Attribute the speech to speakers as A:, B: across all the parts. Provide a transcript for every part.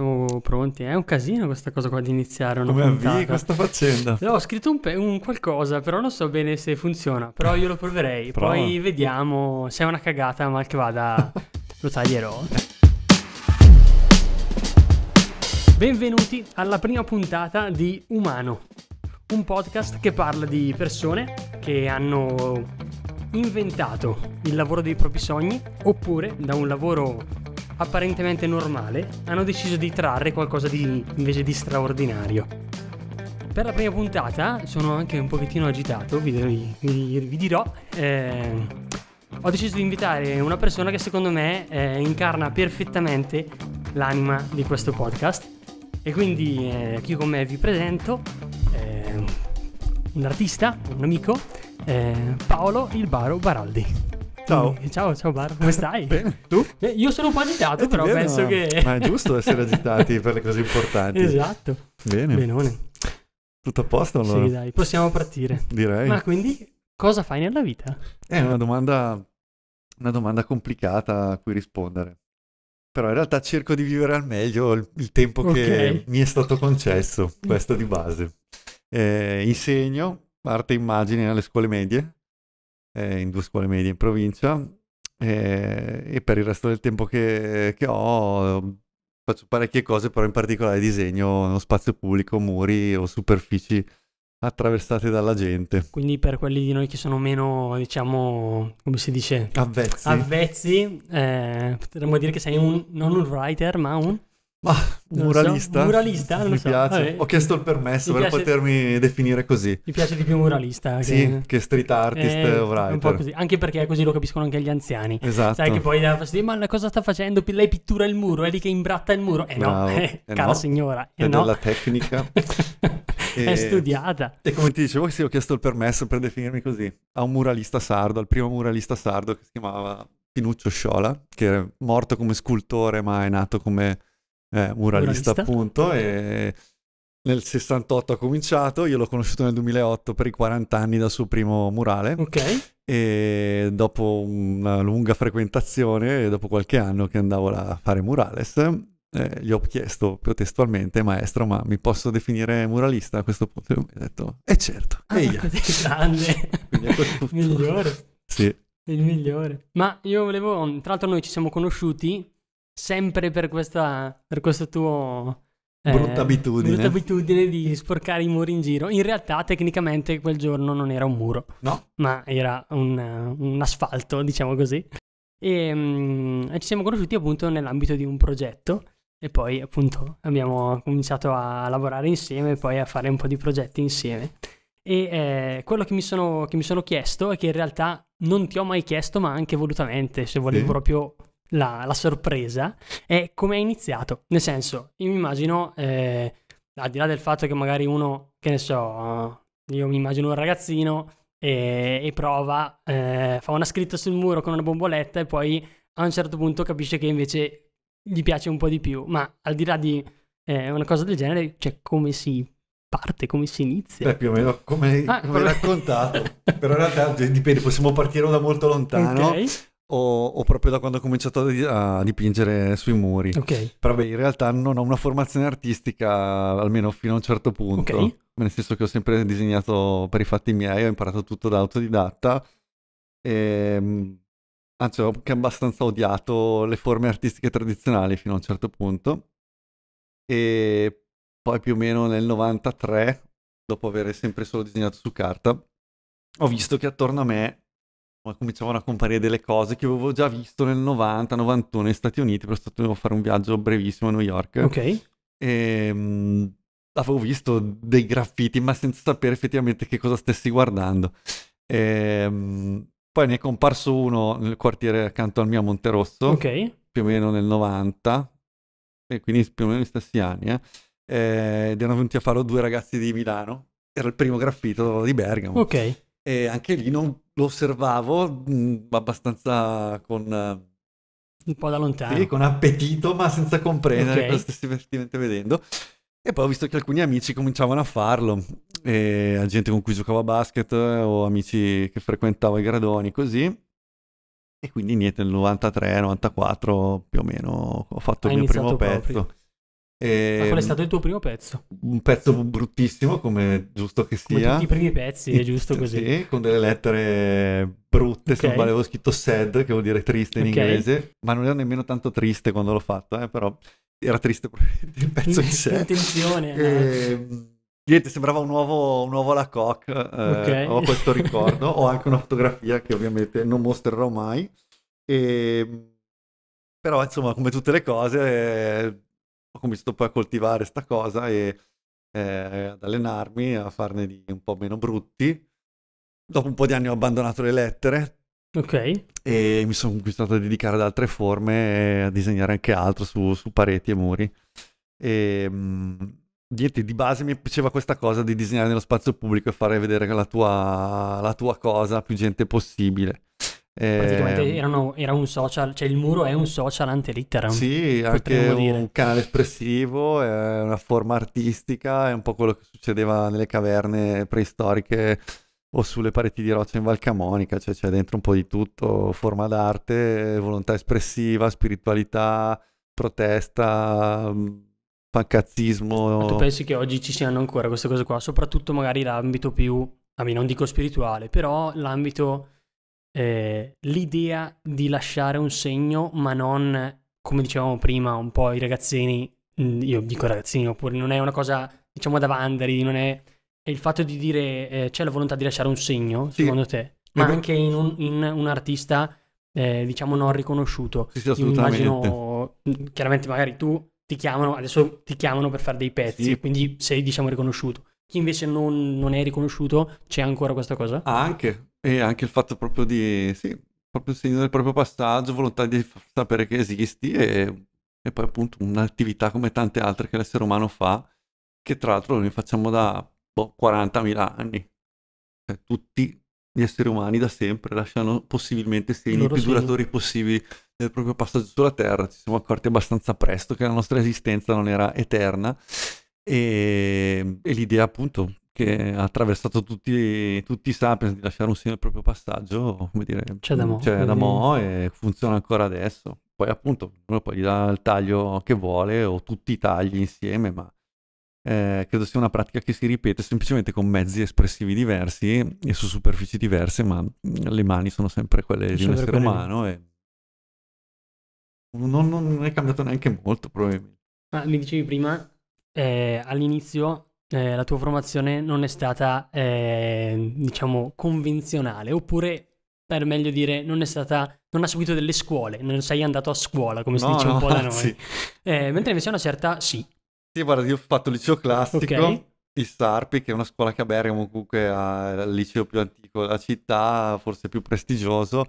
A: Siamo pronti. È un casino questa cosa qua di iniziare una Come puntata. Come questa faccenda? No, ho scritto un, pe- un, qualcosa, però non so bene se funziona. Però io lo proverei. Prova. Poi vediamo. Se è una cagata, mal che vada, lo taglierò. Benvenuti alla prima puntata di Umano, un podcast che parla di persone che hanno inventato il lavoro dei propri sogni oppure da un lavoro apparentemente normale, hanno deciso di trarre qualcosa di invece di straordinario. Per la prima puntata sono anche un pochettino agitato, vi, vi, vi dirò. Eh, ho deciso di invitare una persona che secondo me eh, incarna perfettamente l'anima di questo podcast. E quindi eh, qui con me vi presento eh, un artista, un amico, eh, Paolo Ilbaro Baraldi. Ciao. Mm, ciao, ciao Bar, come stai? Bene, tu? Eh, io sono un po' agitato, eh, però vedo, penso ma... che... ma è giusto essere
B: agitati per le cose importanti. Esatto. Bene. Benone. Tutto a posto allora? Sì,
A: dai, possiamo partire. Direi. Ma quindi cosa fai nella vita?
B: È una domanda, una domanda complicata a cui rispondere. Però in realtà cerco di vivere al meglio il, il tempo okay. che mi è stato concesso, questo di base. Eh, insegno arte e immagini alle scuole medie eh, in due scuole medie in provincia eh, e per il resto del tempo che, che, ho faccio parecchie cose, però in particolare disegno nello spazio pubblico, muri o superfici attraversate dalla gente.
A: Quindi per quelli di noi che sono meno, diciamo, come si dice? Avvezzi. Avvezzi, eh, potremmo dire che sei un, non un writer, ma un... Ma non muralista? So. Muralista? mi so. piace. Vabbè. Ho chiesto il permesso mi per piace... potermi definire così. Mi piace di più muralista. Che... Sì, che street artist eh, Un po' così. Anche perché così lo capiscono anche gli anziani. Esatto. Sai che poi la fastidio, ma cosa sta facendo? Lei pittura il muro, è lì che imbratta il muro. Eh Bravo. Eh, eh no, eh cara no. signora. Eh è no. della tecnica.
B: e... È studiata. E come ti dicevo, sì, ho chiesto il permesso per definirmi così. A un muralista sardo, al primo muralista sardo che si chiamava Pinuccio Sciola, che è morto come scultore ma è nato come muralista, eh, muralista, appunto, eh. e nel 68 ha cominciato, io l'ho conosciuto nel 2008 per i 40 anni dal suo primo murale. Ok. E dopo una lunga frequentazione, dopo qualche anno che andavo a fare murales, eh, gli ho chiesto più testualmente, maestro, ma mi posso definire muralista a questo punto? E mi ha detto, è eh, certo. Ah, e grande. Migliore. Sì.
A: Il migliore. Ma io volevo, tra l'altro noi ci siamo conosciuti sempre per, questa, per questo tuo... Eh, brutta abitudine. Brutta abitudine di sporcare i muri in giro. In realtà, tecnicamente, quel giorno non era un muro. No. Ma era un, un asfalto, diciamo così. Ehm, e, um, ci siamo conosciuti appunto nell'ambito di un progetto. E poi appunto abbiamo cominciato a lavorare insieme e poi a fare un po' di progetti insieme. E eh, quello che mi, sono, che mi, sono, chiesto è che in realtà non ti ho mai chiesto, ma anche volutamente, se volevo sì. proprio la, la sorpresa è come è iniziato. Nel senso, io mi immagino, eh, al di là del fatto che magari uno, che ne so, io mi immagino un ragazzino e, e prova, eh, fa una scritta sul muro con una bomboletta e poi a un certo punto capisce che invece gli piace un po' di più. Ma al di là di eh, una cosa del genere, cioè come si parte, come si inizia? Beh, più o meno come, ah, come raccontato,
B: però in realtà cioè, dipende, possiamo partire da molto lontano. Okay o, o, proprio da quando ho cominciato a, dipingere sui muri. Ok. Però beh, in realtà non ho una formazione artistica, almeno fino a un certo punto. Ok. Nel senso che ho sempre disegnato per i fatti miei, ho imparato tutto da autodidatta. E, ehm, anzi, ho anche abbastanza odiato le forme artistiche tradizionali fino a un certo punto. E poi più o meno nel 93, dopo aver sempre solo disegnato su carta, ho visto che attorno a me cominciavano a comparire delle cose che avevo già visto nel 90-91 negli Stati Uniti, però stato dovevo fare un viaggio brevissimo a New York. Ok. E, ehm, mh, avevo visto dei graffiti, ma senza sapere effettivamente che cosa stessi guardando. E, ehm, mh, poi ne è comparso uno nel quartiere accanto al mio a Monterosso, okay. più o meno nel 90, e quindi più o meno gli stessi anni, eh. Ehm, ed erano venuti a farlo due ragazzi di Milano. Era il primo graffito di Bergamo. Ok e anche lì non, lo osservavo mm, abbastanza con... Un po' da eh, lontano. Sì, con appetito, ma senza comprendere okay. cosa stessi effettivamente vedendo. E poi ho visto che alcuni amici cominciavano a farlo, e, gente con cui giocavo a basket eh, o amici che frequentavo i gradoni, così. E quindi niente, nel 93-94 più o meno ho fatto Hai il mio primo proprio. pezzo. E, Ma qual è ehm, stato il tuo primo pezzo? Un pezzo bruttissimo, come giusto che sia. Come tutti i primi pezzi, è giusto così. Sì, con delle lettere brutte, okay. se non male avevo scritto sad, che vuol dire triste in okay. inglese, ma non era nemmeno tanto triste quando l'ho fatto, eh, però era triste probabilmente il pezzo in sé. Attenzione! e... Ehm, niente, sembrava un uovo, un uovo alla coque, eh, okay. ho questo ricordo, ho anche una fotografia che ovviamente non mostrerò mai, e... Ehm, però insomma come tutte le cose... Eh ho cominciato poi a coltivare questa cosa e eh, ad allenarmi, a farne di un po' meno brutti. Dopo un po' di anni ho abbandonato le lettere. Ok. E mi sono conquistato a dedicare ad altre forme, e a disegnare anche altro su, su pareti e muri. E, ehm, mh, niente, di base mi piaceva questa cosa di disegnare nello spazio pubblico e fare vedere la tua, la tua cosa a più gente possibile. Praticamente ehm,
A: erano, era un social, cioè il muro è un social ante litteram. Sì, anche
B: un canale espressivo, è una forma artistica, è un po' quello che succedeva nelle caverne preistoriche o sulle pareti di roccia in Valcamonica, cioè c'è dentro un po' di tutto, forma d'arte, volontà espressiva, spiritualità, protesta, mm, pancazzismo. Ma tu pensi
A: che oggi ci siano ancora queste cose qua, soprattutto magari l'ambito più, a me non dico spirituale, però l'ambito eh, l'idea di lasciare un segno, ma non, come dicevamo prima, un po' i ragazzini, mm, io dico ragazzini, oppure non è una cosa, diciamo, da vandari, non è... è il fatto di dire eh, c'è la volontà di lasciare un segno, sì. secondo te, ma eh anche in un, in un artista, eh, diciamo, non riconosciuto. Sì, sì, immagino, mm, chiaramente magari tu ti chiamano, adesso ti chiamano per fare dei pezzi, sì. quindi sei, diciamo, riconosciuto chi invece non, non è riconosciuto, c'è ancora questa cosa? Ah,
B: anche. E anche il fatto proprio di, sì, proprio il segno del proprio passaggio, volontà di sapere che esisti e, e poi appunto un'attività come tante altre che l'essere umano fa, che tra l'altro noi facciamo da boh, 40.000 anni. Cioè, tutti gli esseri umani da sempre lasciano possibilmente segni più duratori possibili del proprio passaggio sulla Terra. Ci siamo accorti abbastanza presto che la nostra esistenza non era eterna e, e l'idea appunto che ha attraversato tutti, tutti, i sapiens di lasciare un segno del proprio passaggio, come dire, c'è da mo', c'è da mo e funziona ancora adesso. Poi appunto uno poi gli dà il taglio che vuole o tutti i tagli insieme, ma eh, credo sia una pratica che si ripete semplicemente con mezzi espressivi diversi e su superfici diverse, ma mm, le mani sono sempre quelle di un essere umano e non, non, è cambiato neanche molto probabilmente. Ma mi
A: dicevi prima eh, all'inizio eh, la tua formazione non è stata, eh, diciamo, convenzionale, oppure per meglio dire, non è stata, non ha seguito delle scuole, non sei andato a scuola, come si no, dice un po' da noi. Eh, mentre invece una certa
B: sì. Sì, guarda, io ho fatto il liceo classico, okay. il Sarpi, che è una scuola che a Bergamo comunque è il liceo più antico della città, forse più prestigioso,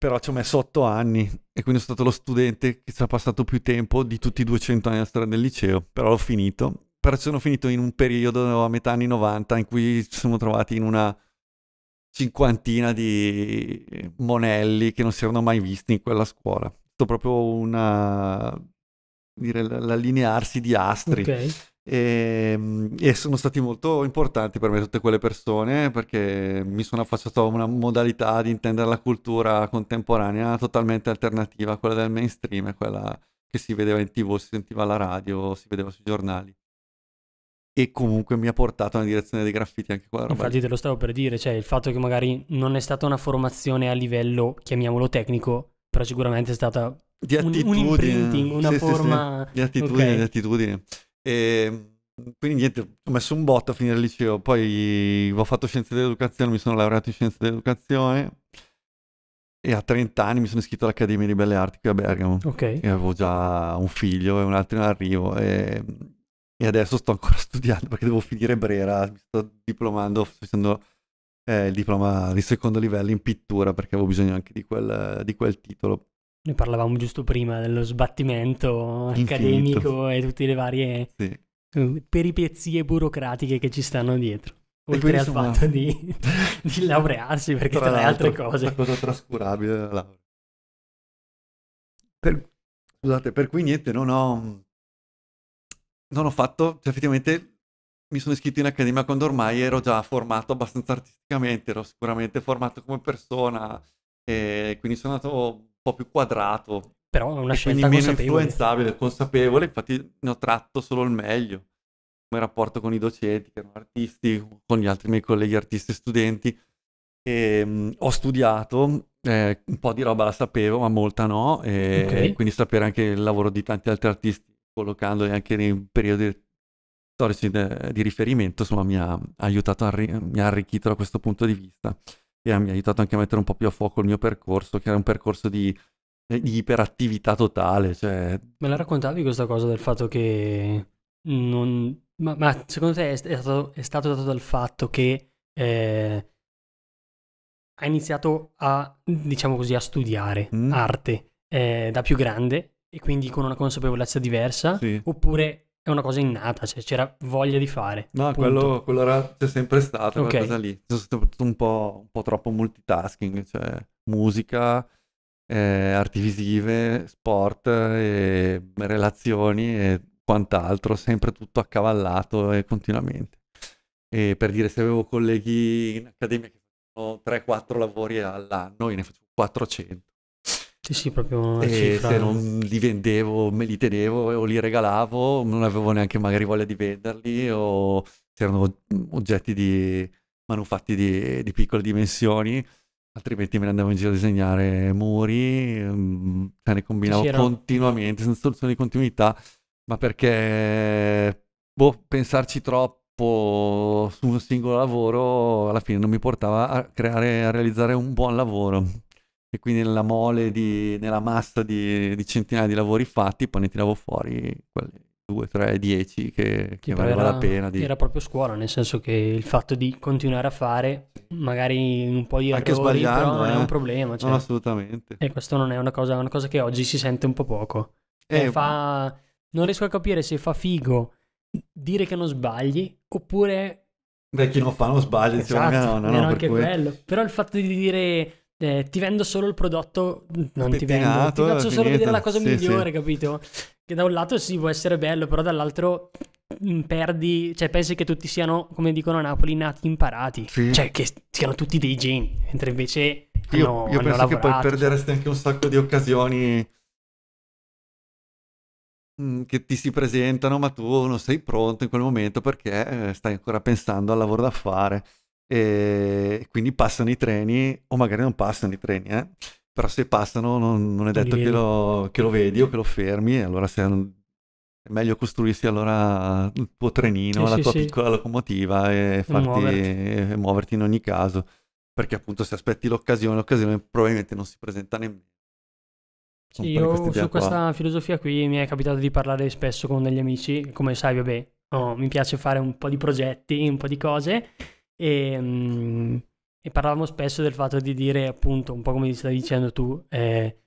B: però ci ho messo 8 anni e quindi sono stato lo studente che ci ha passato più tempo di tutti i 200 anni della storia del liceo, però l'ho finito. Però sono finito in un periodo a metà anni 90 in cui ci siamo trovati in una cinquantina di monelli che non si erano mai visti in quella scuola. È stato proprio una dire l'allinearsi di astri. Okay. E, ehm, e, sono stati molto importanti per me tutte quelle persone perché mi sono affacciato a una modalità di intendere la cultura contemporanea totalmente alternativa a quella del mainstream, a quella che si vedeva in tv, si sentiva alla radio, si vedeva sui giornali. E comunque mi ha portato nella direzione dei graffiti anche quella Infatti
A: te lo stavo per dire, cioè il fatto che magari non è stata una formazione a livello, chiamiamolo tecnico, però sicuramente è stata di attitudine. Un, un imprinting, una sì, forma... Sì, sì. Di attitudine, okay. di
B: attitudine. E ehm, quindi niente, ho messo un botto a finire il liceo, poi ho fatto scienze dell'educazione, mi sono laureato in scienze dell'educazione e a 30 anni mi sono iscritto all'Accademia di Belle Arti qui a Bergamo. Ok. E avevo già un figlio e un altro in arrivo e, e adesso sto ancora studiando perché devo finire Brera, mi sto diplomando, sto facendo eh, il diploma di secondo livello in pittura perché avevo bisogno anche di quel, di quel titolo.
A: Ne parlavamo giusto prima dello sbattimento Infinito. accademico e tutte le varie sì. Uh, peripezie burocratiche che ci stanno dietro. Oltre al sono... fatto di,
B: di, laurearsi, perché tra, tra le altre cose. Una cosa trascurabile la laurea. Per, scusate, per cui niente, non ho, non ho fatto, cioè effettivamente mi sono iscritto in accademia quando ormai ero già formato abbastanza artisticamente, ero sicuramente formato come persona, e quindi sono andato po' più quadrato. Però è una scelta quindi meno consapevole. influenzabile, consapevole, infatti ne ho tratto solo il meglio. Come rapporto con i docenti, che erano artisti, con gli altri miei colleghi artisti e studenti. E, ehm, mh, ho studiato, eh, un po' di roba la sapevo, ma molta no, e okay. quindi sapere anche il lavoro di tanti altri artisti, collocandoli anche in periodi storici de- eh, di riferimento, insomma mi ha aiutato, arri- mi ha arricchito da questo punto di vista che eh, mi ha aiutato anche a mettere un po' più a fuoco il mio percorso, che era un percorso di, eh, di iperattività totale. Cioè...
A: Me la raccontavi questa cosa del fatto che non... Ma, ma secondo te è, stato, è, stato, dato dal fatto che eh, hai iniziato a, diciamo così, a studiare mm. arte eh, da più grande e quindi con una consapevolezza diversa? Sì. Oppure è una cosa innata, cioè c'era voglia di fare. No, quello, quello,
B: era, c'è sempre stato, okay. quella cosa lì. C'è stato un po', un po' troppo multitasking, cioè musica, eh, arti visive, sport, e relazioni e quant'altro, sempre tutto accavallato e continuamente. E per dire, se avevo colleghi in accademia che fanno 3-4 lavori all'anno, io ne facevo 400.
A: Sì, sì, proprio una e cifra. se non
B: li vendevo, me li tenevo o li regalavo, non avevo neanche magari voglia di venderli o c'erano oggetti di manufatti di, di piccole dimensioni altrimenti me ne andavo in giro a disegnare muri, me mm, cioè ne combinavo C'era... continuamente, senza soluzione di continuità, ma perché boh, pensarci troppo su un singolo lavoro alla fine non mi portava a creare, a realizzare un buon lavoro e quindi nella mole, di, nella massa di, di, centinaia di lavori fatti, poi ne tiravo fuori quelle 2, 3, 10 che, che valeva era, la pena. Di... Era
A: proprio scuola, nel senso che il fatto di continuare a fare magari un po' di Anche errori, sbagliando, non eh? è un problema. Cioè. No, assolutamente. E questo non è una cosa, una cosa che oggi si sente un po' poco. Cioè, eh, fa... Non riesco a capire se fa figo dire che non sbagli oppure...
B: Beh, chi non fa non sbaglia, esatto, diceva no, no, no, anche per cui... quello.
A: Però il fatto di dire eh, ti vendo solo il prodotto, mm, non ti vendo, ti faccio solo vedere la cosa sì, migliore, sì. capito? Che da un lato sì, può essere bello, però dall'altro mm, perdi, cioè pensi che tutti siano, come dicono a Napoli, nati imparati, sì. cioè che siano tutti dei geni, mentre invece io, hanno, io penso lavorato, che poi cioè. perderesti
B: anche un sacco di occasioni mm, che ti si presentano, ma tu non sei pronto in quel momento perché eh, stai ancora pensando al lavoro da fare e quindi passano i treni, o magari non passano i treni, eh? però se passano non, non è detto che lo, che lo, vedi o che lo fermi, allora se, è meglio costruirsi allora il tuo trenino, eh, la sì, tua sì. piccola locomotiva e, farti, muoverti. e muoverti in ogni caso, perché appunto se aspetti l'occasione, l'occasione probabilmente non si presenta nemmeno. Sì, io su questa
A: filosofia qui mi è capitato di parlare spesso con degli amici, come sai, vabbè, oh, mi piace fare un po' di progetti, un po' di cose, e, mm, e, parlavamo spesso del fatto di dire, appunto, un po' come stavi dicendo tu, eh,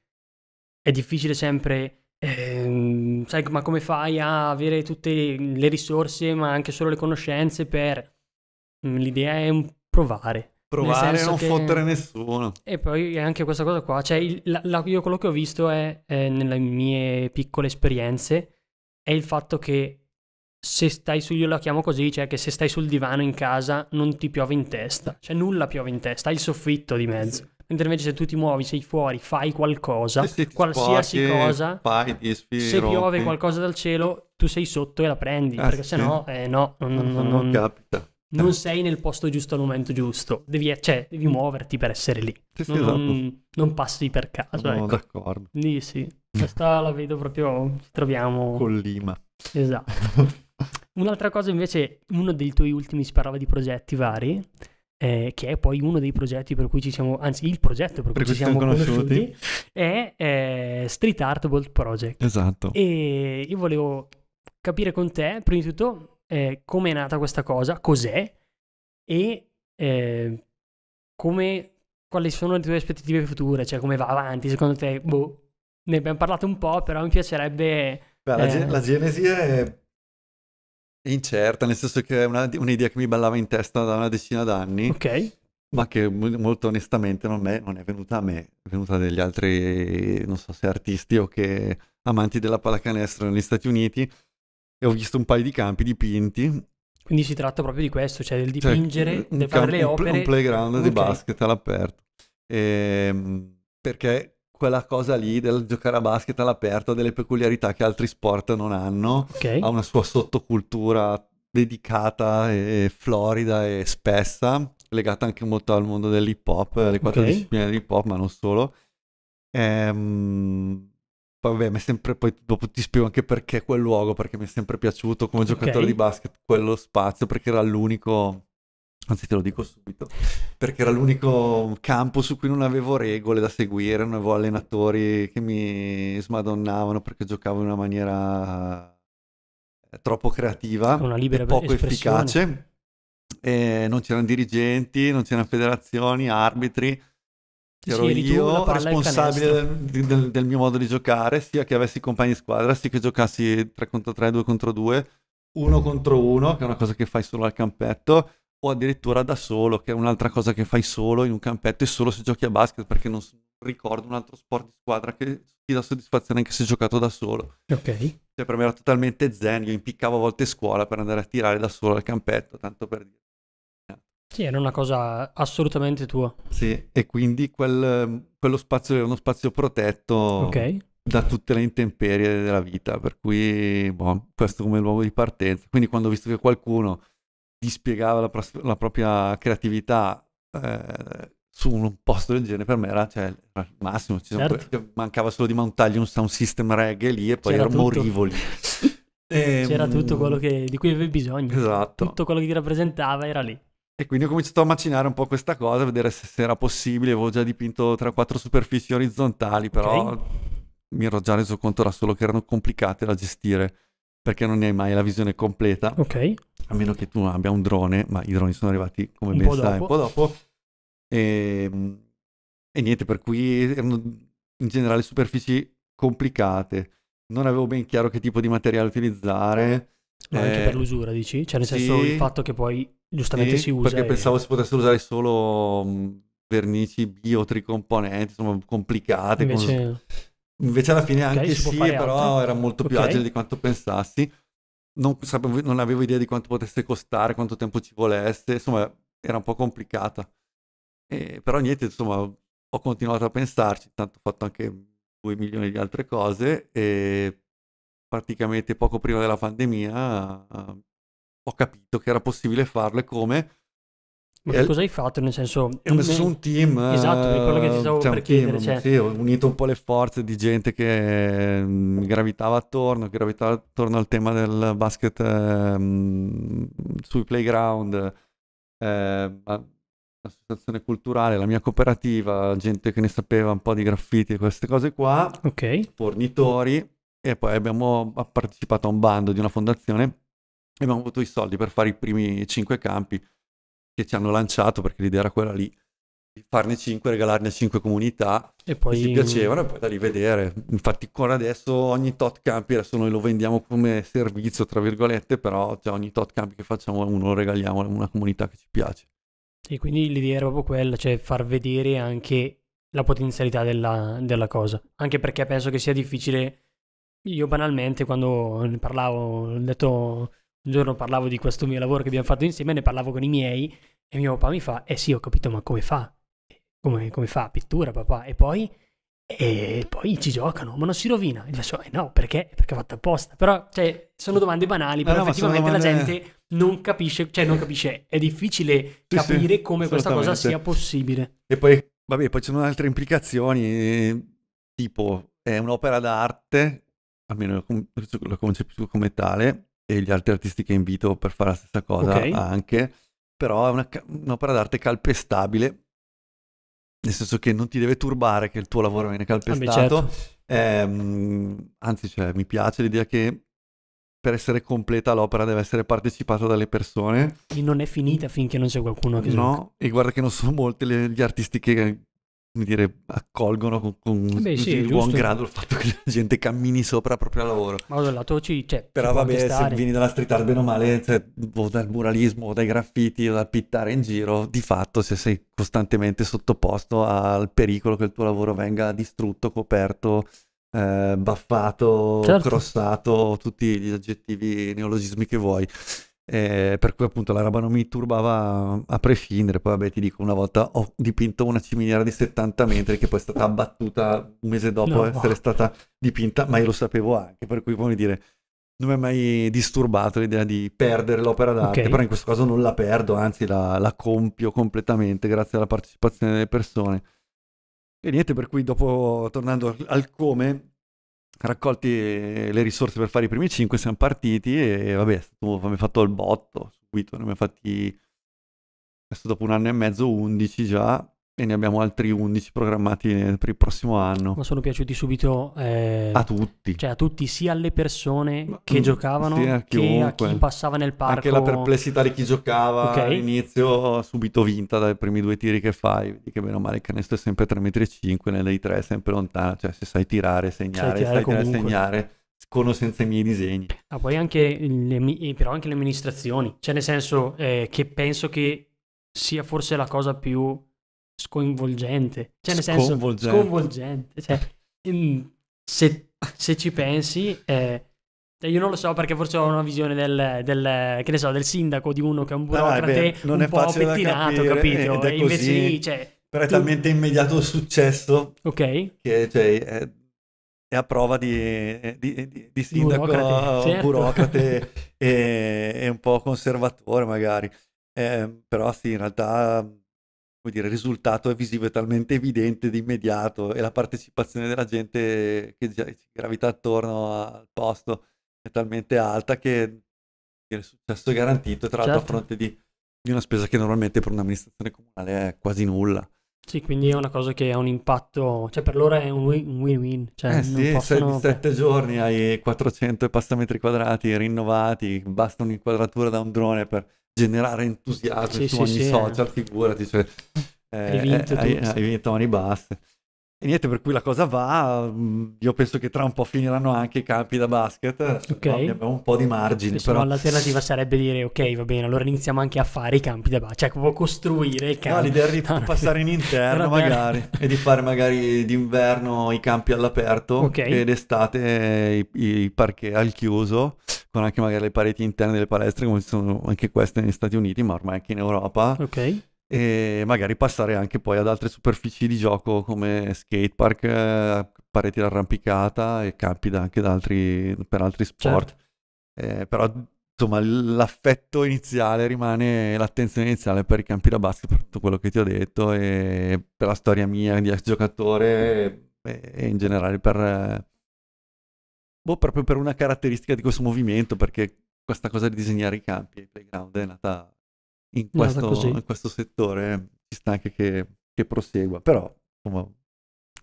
A: è difficile sempre, eh, sai, ma come fai a avere tutte le risorse, ma anche solo le conoscenze per... Mm, l'idea è un provare. Provare a non che... fottere nessuno. E poi anche questa cosa qua, cioè il, la, la, io quello che ho visto è, eh, nelle mie piccole esperienze, è il fatto che se stai su, io la chiamo così, cioè che se stai sul divano in casa non ti piove in testa, cioè nulla piove in testa, hai il soffitto di mezzo. Mentre invece se tu ti muovi, sei fuori, fai qualcosa, qualsiasi sporchi, cosa, fai, se piove qualcosa dal cielo, tu sei sotto e la prendi, ah, perché sì. sennò eh, no, non, non, non, non capita non sei nel posto giusto al momento giusto, devi, cioè, devi muoverti per essere lì, sì, sì, non, esatto. non, passi per caso. No, ecco. d'accordo. Lì sì, questa la vedo proprio, ci troviamo... Lima. Esatto. Un'altra cosa invece, uno dei tuoi ultimi si parlava di progetti vari, eh, che è poi uno dei progetti per cui ci siamo, anzi il progetto per, per cui ci siamo conosciuti, conosciuti è eh, Street Art Bolt Project. Esatto. E io volevo capire con te, prima di tutto, eh, come è nata questa cosa, cos'è e eh, come, quali sono le tue aspettative future, cioè come va avanti, secondo te, boh, ne abbiamo parlato un po', però mi piacerebbe... Beh, la, eh, gen- la genesi è
B: incerta, nel senso che è una, un'idea che mi ballava in testa da una decina d'anni. Ok. Ma che molto onestamente non è, non è venuta a me, è venuta dagli altri, non so se artisti o che amanti della pallacanestro negli Stati Uniti. E ho visto un paio di campi dipinti.
A: Quindi si tratta proprio di questo, cioè del cioè, dipingere, cioè, del fare camp- le opere. Un playground okay. di
B: basket all'aperto. E, ehm, perché quella cosa lì del giocare a basket all'aperto ha delle peculiarità che altri sport non hanno, okay. ha una sua sottocultura dedicata e florida e spessa, legata anche molto al mondo dell'hip hop, alle quattro okay. discipline dell'hip hop, ma non solo. Ehm, poi vabbè, mi è sempre, poi dopo ti spiego anche perché quel luogo, perché mi è sempre piaciuto come giocatore okay. di basket quello spazio, perché era l'unico anzi te lo dico subito, perché era l'unico campo su cui non avevo regole da seguire, non avevo allenatori che mi smadonnavano perché giocavo in una maniera eh, troppo creativa, una e poco efficace, e non c'erano dirigenti, non c'erano federazioni, arbitri, ero sì, io responsabile del, del, mio modo di giocare, sia che avessi compagni di squadra, sia che giocassi 3 contro 3, 2 contro 2, 1 contro 1, che è una cosa che fai solo al campetto o addirittura da solo, che è un'altra cosa che fai solo in un campetto e solo se giochi a basket, perché non ricordo un altro sport di squadra che ti dà soddisfazione anche se giocato da solo. Ok. Cioè per me era totalmente zen, io impiccavo a volte scuola per andare a tirare da solo al campetto, tanto per dire.
A: Sì, era una cosa assolutamente tua.
B: Sì, e quindi quel, quello spazio era uno spazio protetto okay. da tutte le intemperie della vita, per cui boh, questo come luogo di partenza. Quindi quando ho visto che qualcuno di la, pro- la propria creatività eh, su un posto del genere per me era cioè, il massimo. Certo. Que- mancava solo di montargli un sound system reggae lì e poi C'era ero tutto. e, C'era tutto quello
A: che, di cui avevi bisogno. Esatto. Tutto quello che ti rappresentava era lì.
B: E quindi ho cominciato a macinare un po' questa cosa, a vedere se, se era possibile. Avevo già dipinto 3-4 superfici orizzontali, però okay. mi ero già reso conto da solo che erano complicate da gestire perché non ne hai mai la visione completa. Ok a meno che tu abbia un drone, ma i droni sono arrivati come un ben sai un po' dopo. E, ehm, e, niente, per cui erano in generale superfici complicate. Non avevo ben chiaro che tipo di materiale utilizzare. Ma eh, anche per eh, l'usura, dici? Cioè, nel sì, senso il fatto che poi giustamente sì, si usa. Perché e... pensavo si potessero usare solo mm, vernici bio, tricomponenti, insomma, complicate. Invece... Con... Invece alla fine okay, anche sì, però altro. era molto più okay. agile di quanto pensassi non, sapevo, non avevo idea di quanto potesse costare, quanto tempo ci volesse, insomma era un po' complicata. E, però niente, insomma, ho continuato a pensarci, intanto ho fatto anche 2 milioni di altre cose e praticamente poco prima della pandemia ehm, ho capito che era possibile farlo e come ma eh, cosa
A: hai fatto? Nel senso... Abbiamo messo su un team. Esatto, è quello che ti eh, stavo cioè, per chiedere. Team, cioè... Sì, ho
B: unito un po' le forze di gente che mm, gravitava attorno, gravitava attorno al tema del basket ehm, sui playground, eh, associazione culturale, la mia cooperativa, gente che ne sapeva un po' di graffiti e queste cose qua. Ok. Fornitori. E poi abbiamo partecipato a un bando di una fondazione e abbiamo avuto i soldi per fare i primi cinque campi che ci hanno lanciato, perché l'idea era quella lì, di farne 5, regalarne 5 comunità e poi ci piacevano e poi da rivedere. Infatti ancora adesso ogni tot campi, adesso noi lo vendiamo come servizio, tra virgolette, però cioè, ogni tot campi che facciamo uno lo regaliamo a una comunità che ci piace.
A: E quindi l'idea era proprio quella, cioè far vedere anche la potenzialità della, della cosa, anche perché penso che sia difficile io banalmente quando ne parlavo, ho detto un giorno parlavo di questo mio lavoro che abbiamo fatto insieme, ne parlavo con i miei e mio papà mi fa, eh sì ho capito ma come fa? Come, come fa? Pittura papà? E poi, e poi ci giocano, ma non si rovina. E adesso, eh no, perché? Perché è fatto apposta. Però, cioè, sono domande banali, eh però no, effettivamente domande... la gente non capisce, cioè non capisce, è difficile sì, capire sì, come questa cosa sia possibile.
B: E poi, vabbè, poi ci sono altre implicazioni, tipo, è un'opera d'arte, almeno la concepisco come tale, e gli altri artisti che invito per fare la stessa cosa okay. anche, però è una, un'opera d'arte calpestabile, nel senso che non ti deve turbare che il tuo lavoro viene calpestato, certo. ehm, anzi cioè, mi piace l'idea che per essere completa l'opera deve essere partecipata dalle persone.
A: E non è finita mm. finché non c'è qualcuno che... No,
B: e guarda che non sono molti gli artisti che come dire, accolgono con, con eh Beh, sì, il buon grado il fatto che la gente cammini sopra proprio al lavoro. Ma dal lato C, cioè, Però vabbè, stare. se vieni dalla street art bene o male, cioè, o dal muralismo, o dai graffiti, o dal pittare in giro, di fatto se sei costantemente sottoposto al pericolo che il tuo lavoro venga distrutto, coperto, eh, baffato, certo. crossato, tutti gli aggettivi, neologismi che vuoi eh, per cui appunto la roba non mi turbava a prescindere. Poi vabbè ti dico, una volta ho dipinto una ciminiera di 70 metri che poi è stata abbattuta un mese dopo no, essere stata dipinta, ma io lo sapevo anche, per cui come dire non mi è mai disturbato l'idea di perdere l'opera d'arte, okay. però in questo caso non la perdo, anzi la, la, compio completamente grazie alla partecipazione delle persone. E niente, per cui dopo, tornando al come, raccolti le risorse per fare i primi 5, siamo partiti e vabbè, abbiamo fatto il botto subito, ne abbiamo fatti adesso dopo un anno e mezzo 11 già e ne abbiamo altri 11 programmati per il prossimo anno. Ma
A: sono piaciuti subito eh, a tutti. Cioè a tutti, sia alle persone Ma, che giocavano mm, sì, a che a chi passava nel parco. Anche la perplessità di chi giocava okay.
B: all'inizio subito vinta dai primi due tiri che fai. Vedi che meno male il canestro è sempre 3,5 m, ne dei 3 è sempre lontano. Cioè se sai tirare, segnare, sai tirare, sai tirare segnare con o senza i miei disegni.
A: Ah, poi anche le, eh, però anche le amministrazioni, cioè nel senso eh, che penso che sia forse la cosa più sconvolgente. Cioè, nel senso, sconvolgente. Cioè, se, se, ci pensi, eh, cioè, io non lo so perché forse ho una visione del, del, che ne so, del sindaco, di uno che è un burocrate ah, beh, non un è po' pettinato, capire, capito? E invece lì, cioè, però è tu... talmente
B: immediato il successo okay. che cioè, è, è, a prova di, di, di, di sindaco, burocrate, eh, certo. burocrate e, e, un po' conservatore magari. Eh, però sì, in realtà come dire, il risultato è visivo, è talmente evidente di immediato e la partecipazione della gente che gravita attorno al posto è talmente alta che il successo è garantito, tra l'altro certo. a fronte di, di, una spesa che normalmente per un'amministrazione comunale è quasi nulla.
A: Sì, quindi è una cosa che ha un impatto, cioè per loro è un win-win. Cioè eh sì, possono... sette giorni
B: hai 400 e passa metri quadrati rinnovati, basta un'inquadratura da un drone per generare entusiasmo sì, su sì, ogni sì, eh. social, eh. figurati, cioè, eh, eh, hai, vinto hai, hai, vinto mani basse. E niente, per cui la cosa va, io penso che tra un po' finiranno anche i campi da basket, ah, okay. abbiamo un po' di margine. Penso però
A: l'alternativa sarebbe dire ok va bene, allora iniziamo anche a fare i campi da basket, cioè proprio costruire
B: i campi. No, l'idea è di no, passare in interno magari e di fare magari d'inverno i campi all'aperto okay. e d'estate i, i parchi al chiuso con anche magari le pareti interne delle palestre come ci sono anche queste negli Stati Uniti ma ormai anche in Europa. Ok e magari passare anche poi ad altre superfici di gioco come skatepark, eh, pareti d'arrampicata e campi anche altri, per altri sport. Certo. Eh, però insomma l'affetto iniziale rimane, l'attenzione iniziale per i campi da basket, per tutto quello che ti ho detto e per la storia mia di ex giocatore e, e in generale per... Boh, proprio per una caratteristica di questo movimento, perché questa cosa di disegnare i campi e i playground è nata in questo, in questo settore ci sta anche che, che prosegua, però insomma...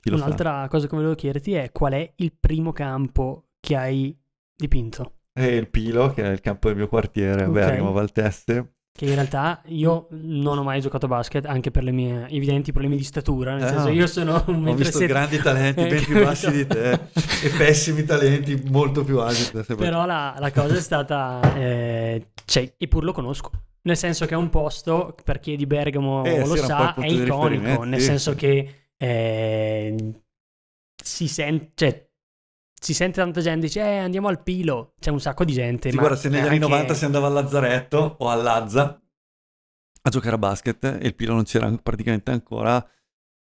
B: Un'altra sa. cosa che volevo
A: chiederti è qual è il primo campo che hai dipinto?
B: È il Pilo, che è il campo del mio quartiere, okay. Bergamo Valteste.
A: Che in realtà io non ho mai giocato a basket, anche per le mie evidenti problemi di statura. Nel ah, senso, io sono un Ho visto set... grandi talenti ben più bassi di te e
B: pessimi talenti molto più alti. Però
A: la, la, cosa è stata. Eh, cioè, eppur lo conosco. Nel senso che è un posto, per chi è di Bergamo eh, lo sa, è iconico, nel senso che eh, si sente... Cioè, si sente tanta gente, dice eh, andiamo al Pilo, c'è un sacco di gente. Sì, ma guarda, se negli anni anche... 90 si andava al
B: Lazzaretto o all'Azza a giocare a basket e il Pilo non c'era praticamente ancora,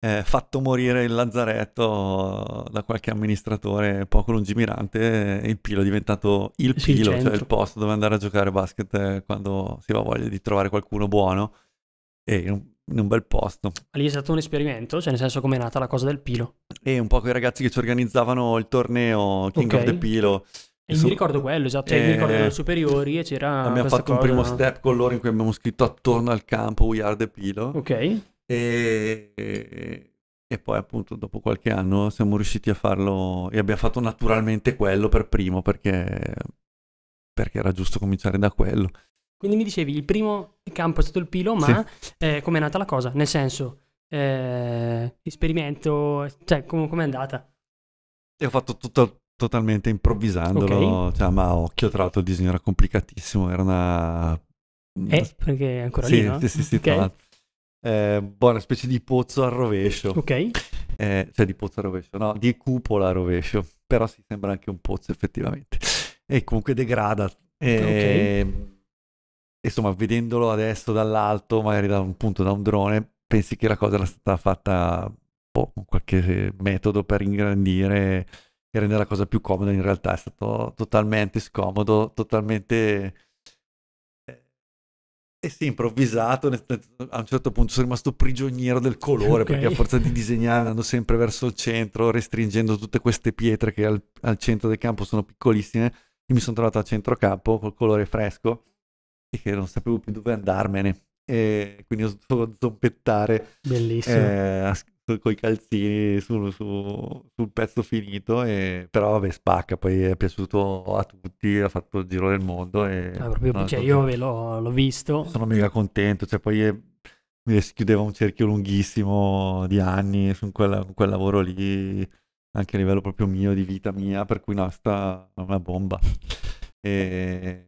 B: eh, fatto morire il lazzaretto da qualche amministratore poco lungimirante e eh, il pilo è diventato il sì, pilo, il cioè il posto dove andare a giocare a basket eh, quando si va voglia di trovare qualcuno buono e in un, in un bel posto.
A: Lì è stato un esperimento, cioè nel senso come è nata la cosa del pilo.
B: E un po' quei ragazzi che ci organizzavano il torneo King okay. of the Pilo. E mi ricordo quello, esatto, eh, mi ricordo eh, le
A: superiori e c'era... Abbiamo fatto cosa. un primo step
B: con loro in cui abbiamo scritto attorno al campo We Are The Pilo. Ok. E, e poi appunto dopo qualche anno siamo riusciti a farlo e abbiamo fatto naturalmente quello per primo perché, perché era giusto cominciare da quello.
A: Quindi mi dicevi, il primo campo è stato il pilo, ma sì. eh, com'è nata la cosa? Nel senso, eh, esperimento, cioè com- com'è andata?
B: E ho fatto tutto totalmente improvvisandolo, okay. cioè, ma occhio, tra l'altro il disegno era complicatissimo, era una...
A: Eh, perché è ancora sì, lì, no? Sì, sì, sì, okay
B: eh, una specie di pozzo a rovescio. Ok. Eh, cioè di pozzo a rovescio, no, di cupola a rovescio, però si sembra anche un pozzo effettivamente. E comunque degrada. E, okay. Insomma, vedendolo adesso dall'alto, magari da un punto da un drone, pensi che la cosa era stata fatta boh, con qualche metodo per ingrandire e rendere la cosa più comoda, in realtà è stato totalmente scomodo, totalmente e sì, improvvisato, a un certo punto sono rimasto prigioniero del colore okay. perché a forza di disegnare andando sempre verso il centro, restringendo tutte queste pietre che al, al centro del campo sono piccolissime, io mi sono trovato a campo col colore fresco e che non sapevo più dove andarmene. E quindi ho dovuto zompettare eh, a, coi calzini su, su, sul pezzo finito e... però vabbè spacca poi è piaciuto a tutti ha fatto il giro del mondo e ah, proprio, cioè, io vabbè, l'ho, l'ho, visto sono mega contento cioè, poi è... mi si chiudeva un cerchio lunghissimo di anni su quella, quel lavoro lì anche a livello proprio mio di vita mia per cui no sta una bomba e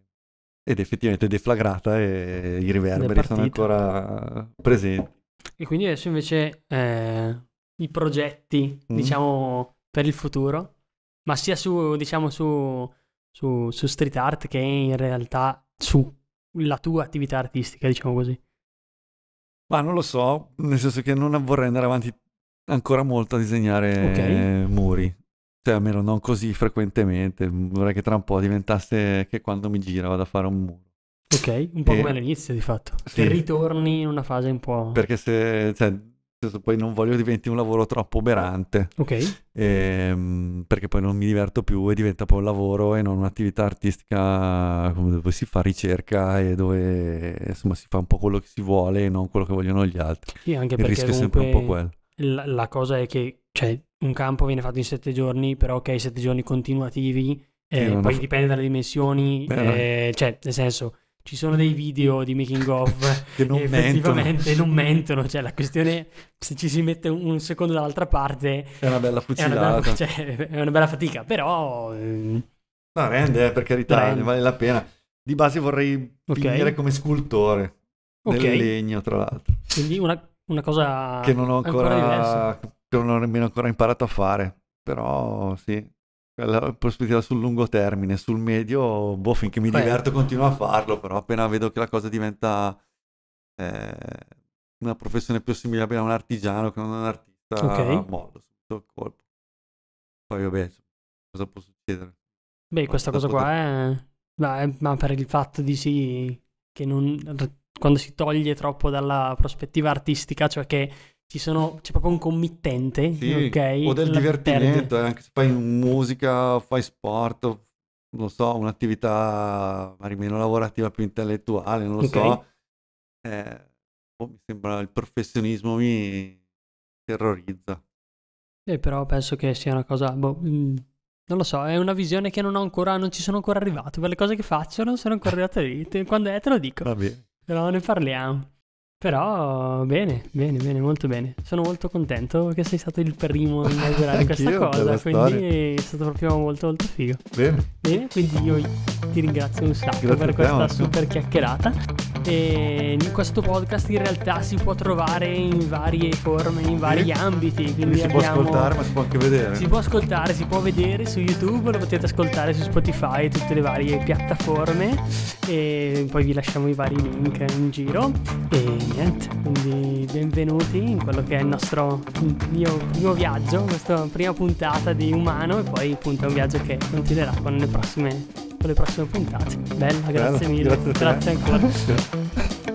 B: ed effettivamente deflagrata e i riverberi sono ancora presenti.
A: E quindi adesso invece eh, i progetti, mm. diciamo, per il futuro, ma sia su, diciamo, su, su, su street art che in realtà sulla tua attività artistica, diciamo così.
B: Ma non lo so, nel senso che non vorrei andare avanti ancora molto a disegnare okay. muri. Cioè, almeno non così frequentemente. Vorrei che tra un po' diventasse che quando mi gira vado a fare un muro. Ok, un po' e... come all'inizio di fatto. Sì. Che
A: ritorni in una fase un po'...
B: Perché se... Cioè, poi non voglio diventi un lavoro troppo oberante. Ok. E, ehm, perché poi non mi diverto più e diventa poi un lavoro e non un'attività artistica dove si fa ricerca e dove insomma si fa un po' quello che si vuole e non quello che vogliono gli altri. Sì, anche Il perché rischio è sempre un po' quello.
A: La, la cosa è che cioè, un campo viene fatto in sette giorni, però ok, sette giorni continuativi, eh, poi dipende dalle dimensioni, eh, cioè nel senso ci sono dei video di making of che non effettivamente mentono. non mentono, cioè la questione se ci si mette un secondo dall'altra parte è una bella fucilata, è una bella, cioè, è una bella fatica, però ehm,
B: no, rende, eh, per carità, rende. vale la pena. Di base vorrei okay. finire come scultore okay. del legno, tra l'altro.
A: Quindi una, una cosa che non ho ancora, ancora
B: che non ho nemmeno ancora imparato a fare, però sì, la prospettiva sul lungo termine, sul medio, boh, finché mi Beh. diverto continuo a farlo, però appena vedo che la cosa diventa eh, una professione più simile a un artigiano che non un artista, okay. mollo subito il colpo. Poi vabbè, cosa può succedere? Beh, ma questa cosa poter...
A: qua è... ma per il fatto di sì, che non... quando si toglie troppo dalla prospettiva artistica, cioè che ci sono, c'è proprio un committente, sì, ok? O del divertimento,
B: eh, anche se fai musica, fai sport, non so, un'attività magari meno lavorativa, più intellettuale, non lo okay. so. Eh, oh, mi sembra il professionismo mi terrorizza.
A: Eh, però penso che sia una cosa... Boh, mh, mm, non lo so, è una visione che non ho ancora, non ci sono ancora arrivato. Per le cose che faccio non sono ancora arrivato lì. Quando è te lo dico. Però ne parliamo. Però bene, bene, bene, molto bene. Sono molto contento che sei stato il primo a inaugurare questa cosa, quindi storia. è stato proprio molto molto figo. Bene. Bene, quindi io ti ringrazio un sacco Grazie per questa super chiacchierata. E questo podcast in realtà si può trovare in varie forme, in vari sì. ambiti. Quindi, quindi si abbiamo... può ascoltare, ma
B: si può anche vedere. Si
A: può ascoltare, si può vedere su YouTube, lo potete ascoltare su Spotify, tutte le varie piattaforme. E poi vi lasciamo i vari link in giro. E niente, quindi benvenuti in quello che è il nostro mio primo viaggio, questa prima puntata di Umano e poi appunto è un viaggio che continuerà con le prossime, con le prossime puntate. Bella, grazie Bello, mille. Grazie, grazie ancora.